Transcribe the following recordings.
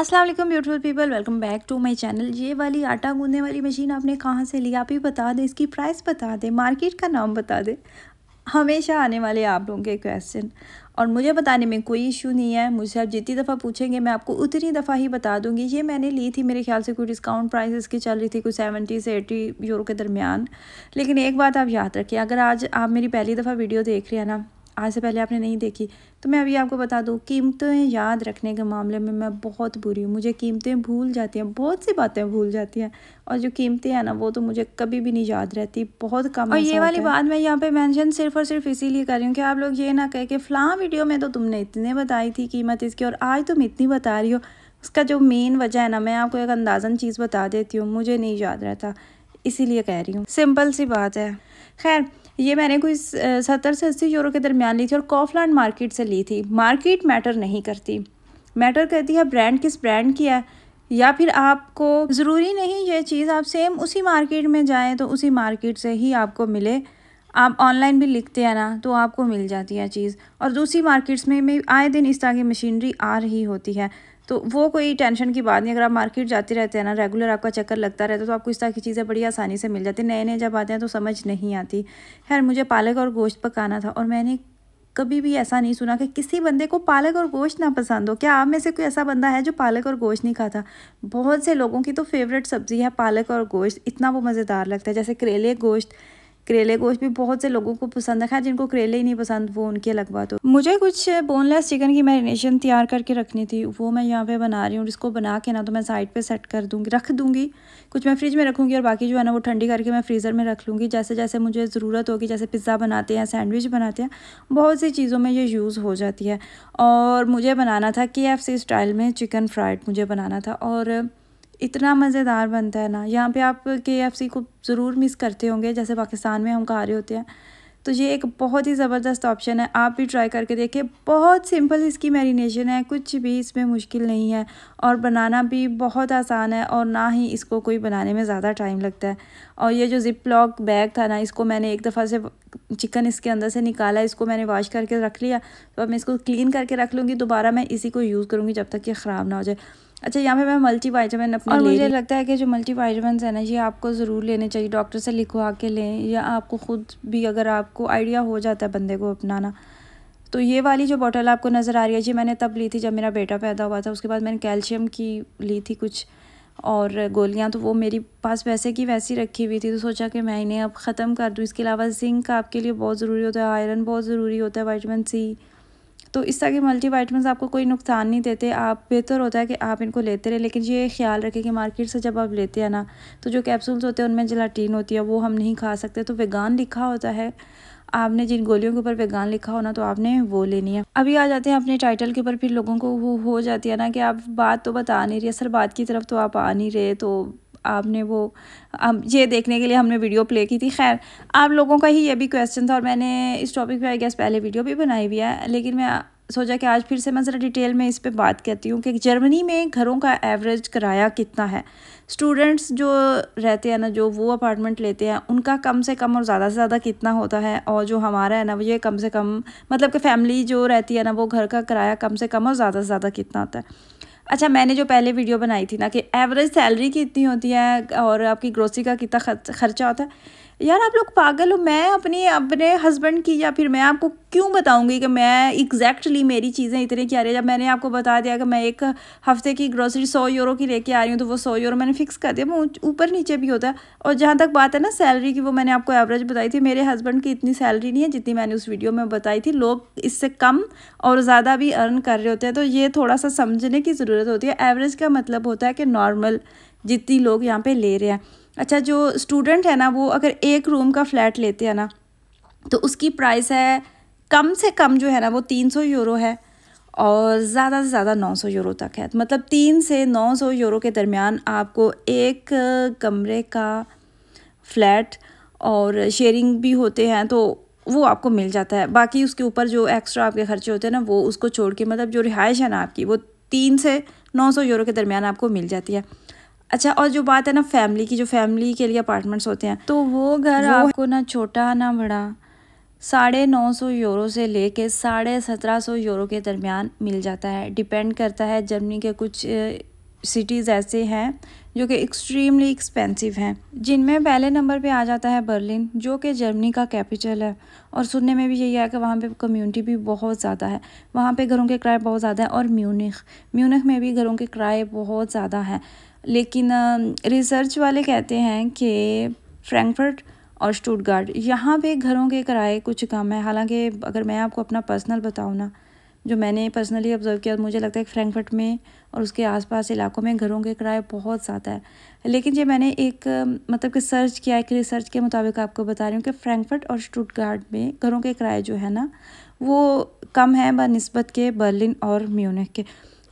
Aslam beautiful people welcome back to my channel ये वाली आटा गूंदने वाली मशीन आपने कहाँ से ली आप ही बता दें इसकी प्राइस बता दें मार्केट का नाम बता दें हमेशा आने वाले आप लोगों के क्वेश्चन और मुझे बताने में कोई इशू नहीं है मुझसे आप जितनी दफ़ा पूछेंगे मैं आपको उतनी दफ़ा ही बता दूंगी ये मैंने ली थी मेरे ख्याल से कोई डिस्काउंट प्राइस इसकी चल रही थी कोई सेवेंटी से एटी यूरो के दरमियान लेकिन एक बात आप याद रखिए अगर आज आप मेरी पहली दफ़ा वीडियो देख रहे हैं ना आज से पहले आपने नहीं देखी तो मैं अभी आपको बता दूँ कीमतें याद रखने के मामले में मैं बहुत बुरी हूँ मुझे कीमतें भूल जाती हैं बहुत सी बातें भूल जाती हैं और जो कीमतें हैं ना वो तो मुझे कभी भी नहीं याद रहती बहुत कम और ये वाली बात मैं यहाँ पे मेंशन सिर्फ और सिर्फ इसीलिए कर रही हूँ कि आप लोग ये ना कहें कि फ़लाँ वीडियो में तो तुमने इतने बताई थी कीमत इसकी और आज तुम इतनी बता रही हो उसका जो मेन वजह है ना मैं आपको एक अंदाज़न चीज़ बता देती हूँ मुझे नहीं याद रहता इसीलिए कह रही हूँ सिंपल सी बात है खैर ये मैंने कोई सत्तर से अस्सी यूरो के दरमियान ली थी और कॉफलैंड मार्केट से ली थी मार्केट मैटर नहीं करती मैटर करती है ब्रांड किस ब्रांड की है या फिर आपको ज़रूरी नहीं ये चीज़ आप सेम उसी मार्केट में जाएं तो उसी मार्केट से ही आपको मिले आप ऑनलाइन भी लिखते हैं ना तो आपको मिल जाती है चीज़ और दूसरी मार्केट्स में में आए दिन इस तरह की मशीनरी आ रही होती है तो वो कोई टेंशन की बात नहीं अगर आप मार्केट जाते रहते हैं ना रेगुलर आपका चक्कर लगता रहता है तो आपको इस तरह की चीज़ें बड़ी आसानी से मिल जाती नए नए जब आते हैं तो समझ नहीं आती खैर मुझे पालक और गोश्त पकाना था और मैंने कभी भी ऐसा नहीं सुना कि किसी बंदे को पालक और गोश्त ना पसंद हो क्या आप में से कोई ऐसा बंदा है जो पालक और गोश्त नहीं खाता बहुत से लोगों की तो फेवरेट सब्ज़ी है पालक और गोश्त इतना वो मज़ेदार लगता है जैसे करेले गोश्त करेले गोश्त भी बहुत से लोगों को पसंद है जिनको करेले ही नहीं पसंद वो उनके अलग बात हो मुझे कुछ बोनलेस चिकन की मैरिनेशन तैयार करके रखनी थी वो मैं यहाँ पे बना रही हूँ इसको बना के ना तो मैं साइड पे सेट कर दूँगी रख दूँगी कुछ मैं फ्रिज में रखूँगी और बाकी जो है ना वो ठंडी करके मैं फ्रीज़र में रख लूँगी जैसे जैसे मुझे ज़रूरत होगी जैसे पिज़्ज़ा बनाते हैं सैंडविच बनाते हैं बहुत सी चीज़ों में ये यूज़ हो जाती है और मुझे बनाना था के स्टाइल में चिकन फ्राइड मुझे बनाना था और इतना मज़ेदार बनता है ना यहाँ पे आप के को ज़रूर मिस करते होंगे जैसे पाकिस्तान में हम खा रहे होते हैं तो ये एक बहुत ही ज़बरदस्त ऑप्शन है आप भी ट्राई करके देखिए बहुत सिंपल इसकी मैरिनेशन है कुछ भी इसमें मुश्किल नहीं है और बनाना भी बहुत आसान है और ना ही इसको कोई बनाने में ज़्यादा टाइम लगता है और ये जो जिप लॉक बैग था ना इसको मैंने एक दफ़ा से चिकन इसके अंदर से निकाला इसको मैंने वॉश करके रख लिया तो अब मैं इसको क्लीन करके रख लूँगी दोबारा मैं इसी को यूज़ करूँगी जब तक ये ख़राब ना हो जाए अच्छा यहाँ पे मैं मल्टी वाइटामिन अपने और मुझे लगता है कि जो मल्टी वाइटामिन है ना ये आपको ज़रूर लेने चाहिए डॉक्टर से लिखवा के लें या आपको ख़ुद भी अगर आपको आइडिया हो जाता है बंदे को अपनाना तो ये वाली जो बॉटल आपको नज़र आ रही है जी मैंने तब ली थी जब मेरा बेटा पैदा हुआ था उसके बाद मैंने कैल्शियम की ली थी कुछ और गोलियाँ तो वो मेरी पास वैसे की वैसी रखी हुई थी तो सोचा कि मैं इन्हें अब ख़त्म कर दूँ इसके अलावा जिंक आपके लिए बहुत ज़रूरी होता है आयरन बहुत ज़रूरी होता है वाइटमिन सी तो इस तरह के मल्टीवाइटमिन आपको कोई नुकसान नहीं देते आप बेहतर होता है कि आप इनको लेते रहे लेकिन ये ख्याल रखें कि मार्केट से जब आप लेते हैं ना तो जो कैप्सूल्स होते हैं उनमें जलाटीन होती है वो हम नहीं खा सकते तो वेगान लिखा होता है आपने जिन गोलियों के ऊपर वेगान लिखा होना तो आपने वो लेनी है अभी आ जाते हैं अपने टाइटल के ऊपर फिर लोगों को वो हो जाती है ना कि आप बात तो बता नहीं रही असल बात की तरफ तो आप आ नहीं रहे तो आपने वो अब ये देखने के लिए हमने वीडियो प्ले की थी खैर आप लोगों का ही ये भी क्वेश्चन था और मैंने इस टॉपिक पे आई गैस पहले वीडियो भी बनाई हुई है लेकिन मैं सोचा कि आज फिर से मैं ज़रा डिटेल में इस पर बात करती हूँ कि जर्मनी में घरों का एवरेज किराया कितना है स्टूडेंट्स जो रहते हैं ना जो वो अपार्टमेंट लेते हैं उनका कम से कम और ज़्यादा से ज़्यादा कितना होता है और जो हमारा है ना वो ये कम से कम मतलब कि फैमिली जो रहती है ना वो घर का किराया कम से कम और ज़्यादा से ज़्यादा कितना होता है अच्छा मैंने जो पहले वीडियो बनाई थी ना कि एवरेज सैलरी कितनी होती है और आपकी ग्रोसरी का कितना खर्चा होता है यार आप लोग पागल हो मैं अपने अपने हस्बैंड की या फिर मैं आपको क्यों बताऊंगी कि मैं एग्जैक्टली exactly मेरी चीज़ें इतनी क्या रही जब मैंने आपको बता दिया कि मैं एक हफ्ते की ग्रोसरी सौ यूरो की लेके आ रही हूँ तो वो सौ यूरो मैंने फिक्स कर दिया वो ऊपर नीचे भी होता है और जहाँ तक बात है ना सैलरी की वो मैंने आपको एवरेज बताई थी मेरे हस्बैंड की इतनी सैलरी नहीं है जितनी मैंने उस वीडियो में बताई थी लोग इससे कम और ज़्यादा भी अर्न कर रहे होते हैं तो ये थोड़ा सा समझने की ज़रूरत होती है एवरेज का मतलब होता है कि नॉर्मल जितनी लोग यहाँ पर ले रहे हैं अच्छा जो स्टूडेंट है ना वो अगर एक रूम का फ्लैट लेते हैं ना तो उसकी प्राइस है कम से कम जो है ना वो तीन सौ यूरो है और ज़्यादा से ज़्यादा नौ सौ यूरो तक है मतलब तीन से नौ सौ यूरो के दरमियान आपको एक कमरे का फ्लैट और शेयरिंग भी होते हैं तो वो आपको मिल जाता है बाकी उसके ऊपर जो एक्स्ट्रा आपके खर्चे होते हैं ना वो उसको छोड़ के मतलब जो रिहाइश है ना आपकी वो तीन से नौ सौ यूरो के दरमियान आपको मिल जाती है अच्छा और जो बात है ना फैमिली की जो फैमिली के लिए अपार्टमेंट्स होते हैं तो वो घर आपको ना छोटा ना बड़ा साढ़े नौ सौ यूरो से लेके साढ़े सत्रह सौ यूरो के दरमियान मिल जाता है डिपेंड करता है जर्मनी के कुछ सिटीज़ ऐसे हैं जो कि एक्सट्रीमली एक्सपेंसिव हैं जिनमें पहले नंबर पे आ जाता है बर्लिन जो कि जर्मनी का कैपिटल है और सुनने में भी यही है कि वहाँ पे कम्युनिटी भी बहुत ज़्यादा है वहाँ पे घरों के किराए बहुत ज़्यादा है और म्यूनिख म्यूनिख में भी घरों के किराए बहुत ज़्यादा हैं लेकिन रिसर्च वाले कहते हैं कि फ्रैंकफर्ट और स्टूटगार्ड यहाँ पे घरों के किराए कुछ कम है हालांकि अगर मैं आपको अपना पर्सनल बताऊँ ना जो मैंने पर्सनली ऑब्ज़र्व किया मुझे लगता है कि फ्रैंकफर्ट में और उसके आसपास इलाकों में घरों के किराए बहुत ज़्यादा है लेकिन ये मैंने एक मतलब कि सर्च किया एक रिसर्च के मुताबिक आपको बता रही हूँ कि फ्रैंकफर्ट और स्टूटगार्ड में घरों के किराए जो है ना वो कम है बनस्बत के बर्लिन और म्यूनिक के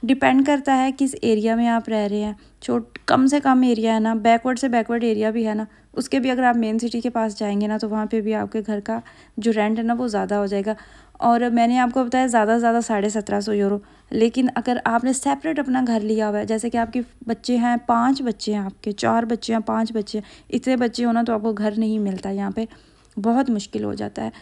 डिपेंड करता है किस एरिया में आप रह रहे हैं छोट कम से कम एरिया है ना बैकवर्ड से बैकवर्ड एरिया भी है ना उसके भी अगर आप मेन सिटी के पास जाएंगे ना तो वहाँ पे भी आपके घर का जो रेंट है ना वो ज़्यादा हो जाएगा और मैंने आपको बताया ज़्यादा से ज़्यादा साढ़े सत्रह सौ यूरो लेकिन अगर आपने सेपरेट अपना घर लिया हुआ है जैसे कि आपके बच्चे हैं पाँच बच्चे हैं आपके चार बच्चे हैं पाँच बच्चे हैं इतने बच्चे होना तो आपको घर नहीं मिलता यहाँ पर बहुत मुश्किल हो जाता है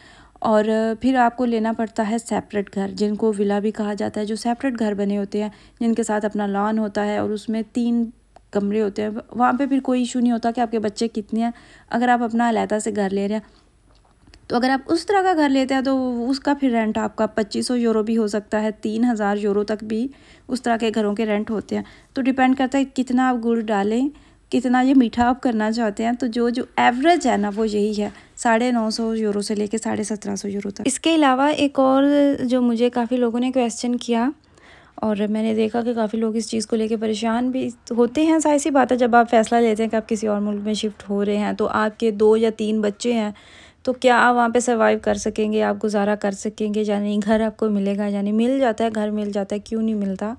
और फिर आपको लेना पड़ता है सेपरेट घर जिनको विला भी कहा जाता है जो सेपरेट घर बने होते हैं जिनके साथ अपना लॉन होता है और उसमें तीन कमरे होते हैं वहाँ पे फिर कोई इशू नहीं होता कि आपके बच्चे कितने हैं अगर आप अपना अलहदा से घर ले रहे हैं तो अगर आप उस तरह का घर लेते हैं तो उसका फिर रेंट आपका पच्चीस सौ यूरो भी हो सकता है तीन हज़ार यूरो तक भी उस तरह के घरों के रेंट होते हैं तो डिपेंड करता है कितना आप गुड़ डालें कितना ये मीठा आप करना चाहते हैं तो जो जो एवरेज है ना वो यही है साढ़े नौ सौ यूरो से लेके साढ़े सत्रह सौ यूरो तक इसके अलावा एक और जो मुझे काफ़ी लोगों ने क्वेश्चन किया और मैंने देखा कि काफ़ी लोग इस चीज़ को लेके परेशान भी होते हैं सारी सी बात है जब आप फैसला लेते हैं कि आप किसी और मुल्क में शिफ्ट हो रहे हैं तो आपके दो या तीन बच्चे हैं तो क्या आप वहाँ पे सर्वाइव कर सकेंगे आप गुजारा कर सकेंगे या नहीं घर आपको मिलेगा या नहीं मिल जाता है घर मिल जाता है क्यों नहीं मिलता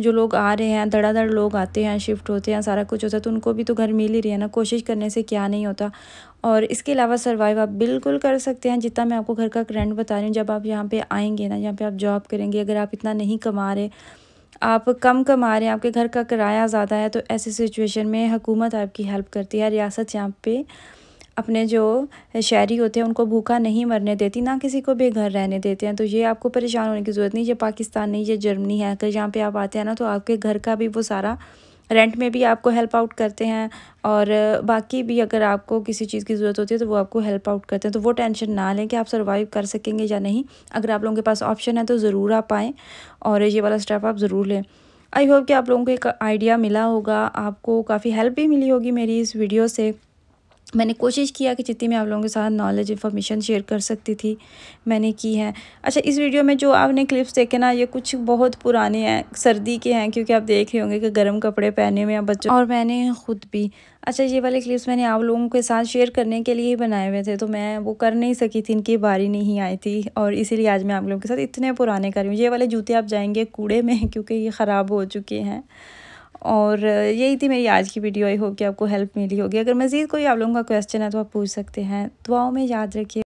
जो लोग आ रहे हैं धड़ाधड़ लोग आते हैं शिफ्ट होते हैं सारा कुछ होता है तो उनको भी तो घर मिल ही रही है ना कोशिश करने से क्या नहीं होता और इसके अलावा सर्वाइव आप बिल्कुल कर सकते हैं जितना मैं आपको घर का रेंट बता रही हूँ जब आप यहाँ पर आएंगे ना यहाँ पर आप जॉब करेंगे अगर आप इतना नहीं कमा रहे आप कम कमा रहे हैं आपके घर का किराया ज़्यादा है तो ऐसी सिचुएशन में हुकूमत आपकी हेल्प करती है रियासत यहाँ पे अपने जो शहरी होते हैं उनको भूखा नहीं मरने देती ना किसी को बेघर रहने देते हैं तो ये आपको परेशान होने की ज़रूरत नहीं ये पाकिस्तान नहीं ये जर्मनी है अगर यहाँ पर आप आते हैं ना तो आपके घर का भी वो सारा रेंट में भी आपको हेल्प आउट करते हैं और बाकी भी अगर आपको किसी चीज़ की ज़रूरत होती है तो वो आपको हेल्प आउट करते हैं तो वो टेंशन ना लें कि आप सर्वाइव कर सकेंगे या नहीं अगर आप लोगों के पास ऑप्शन है तो ज़रूर आप आएँ और ये वाला स्टेप आप ज़रूर लें आई होप कि आप लोगों को एक आइडिया मिला होगा आपको काफ़ी हेल्प भी मिली होगी मेरी इस वीडियो से मैंने कोशिश किया कि जितनी मैं आप लोगों के साथ नॉलेज इन्फॉर्मेशन शेयर कर सकती थी मैंने की है अच्छा इस वीडियो में जो आपने क्लिप्स देखे ना ये कुछ बहुत पुराने हैं सर्दी के हैं क्योंकि आप देख रहे होंगे कि गर्म कपड़े पहने हुए हैं बच्चों और मैंने ख़ुद भी अच्छा ये वाले क्लिप्स मैंने आप लोगों के साथ शेयर करने के लिए ही बनाए हुए थे तो मैं वो कर नहीं सकी थी इनकी बारी नहीं आई थी और इसीलिए आज मैं आप लोगों के साथ इतने पुराने कर रही हूँ ये वाले जूते आप जाएंगे कूड़े में क्योंकि ये ख़राब हो चुके हैं और यही थी मेरी आज की वीडियो आई होप कि आपको हेल्प मिली होगी अगर मज़ीद कोई आप लोगों का क्वेश्चन है तो आप पूछ सकते हैं दुआओं में याद रखिए